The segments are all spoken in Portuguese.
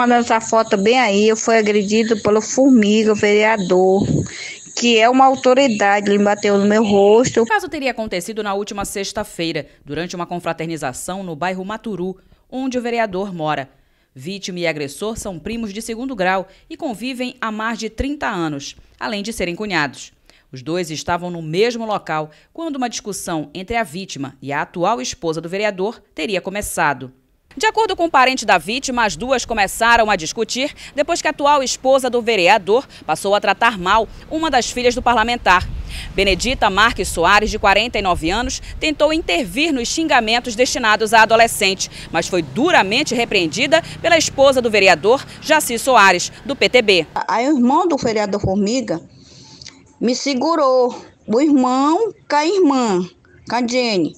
Mandando essa foto bem aí, eu fui agredido pelo Formiga, vereador que é uma autoridade, ele bateu no meu rosto. O caso teria acontecido na última sexta-feira, durante uma confraternização no bairro Maturu, onde o vereador mora. Vítima e agressor são primos de segundo grau e convivem há mais de 30 anos, além de serem cunhados. Os dois estavam no mesmo local quando uma discussão entre a vítima e a atual esposa do vereador teria começado. De acordo com o um parente da vítima, as duas começaram a discutir depois que a atual esposa do vereador passou a tratar mal uma das filhas do parlamentar. Benedita Marques Soares, de 49 anos, tentou intervir nos xingamentos destinados à adolescente, mas foi duramente repreendida pela esposa do vereador Jaci Soares, do PTB. A irmã do vereador Formiga me segurou, o irmão com a irmã, com a Jenny.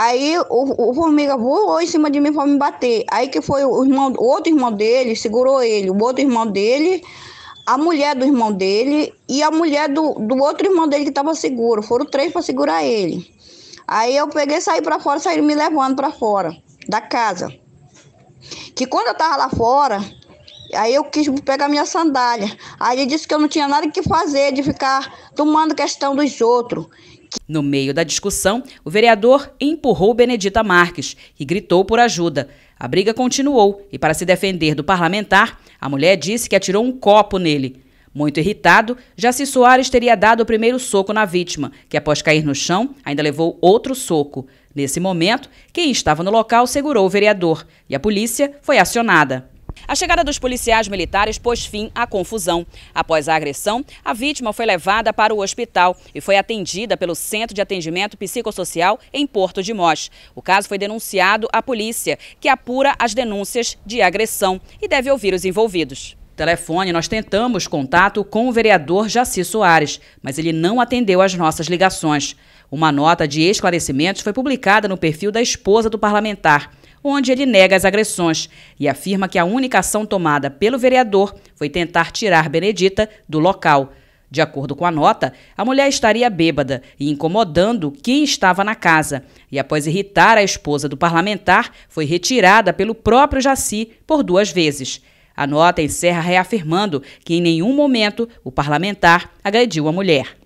Aí o, o formiga voou em cima de mim para me bater. Aí que foi o, irmão, o outro irmão dele, segurou ele, o outro irmão dele, a mulher do irmão dele e a mulher do, do outro irmão dele que estava seguro. Foram três para segurar ele. Aí eu peguei, saí para fora, saíram me levando para fora da casa. Que quando eu estava lá fora, Aí eu quis pegar minha sandália. Aí ele disse que eu não tinha nada que fazer de ficar tomando questão dos outros. No meio da discussão, o vereador empurrou Benedita Marques, que gritou por ajuda. A briga continuou e, para se defender do parlamentar, a mulher disse que atirou um copo nele. Muito irritado, Jaci Soares teria dado o primeiro soco na vítima, que após cair no chão, ainda levou outro soco. Nesse momento, quem estava no local segurou o vereador e a polícia foi acionada. A chegada dos policiais militares pôs fim à confusão. Após a agressão, a vítima foi levada para o hospital e foi atendida pelo Centro de Atendimento Psicossocial em Porto de Mós. O caso foi denunciado à polícia, que apura as denúncias de agressão e deve ouvir os envolvidos telefone, nós tentamos contato com o vereador Jaci Soares, mas ele não atendeu as nossas ligações. Uma nota de esclarecimentos foi publicada no perfil da esposa do parlamentar onde ele nega as agressões e afirma que a única ação tomada pelo vereador foi tentar tirar Benedita do local. De acordo com a nota, a mulher estaria bêbada e incomodando quem estava na casa, e após irritar a esposa do parlamentar, foi retirada pelo próprio Jaci por duas vezes. A nota encerra reafirmando que em nenhum momento o parlamentar agrediu a mulher.